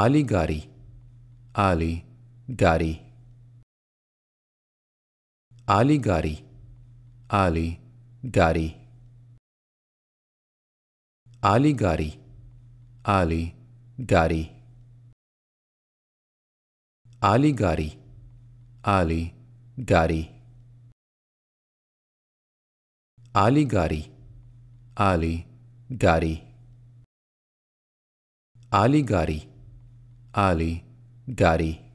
Ali Gari, Ali Gari, Ali Gari, Ali Gari, Ali Gari, Ali Gari, Ali Gari, Ali Gari, Ali Gari, Ali Gari, Ali Gari. Ali Gadi.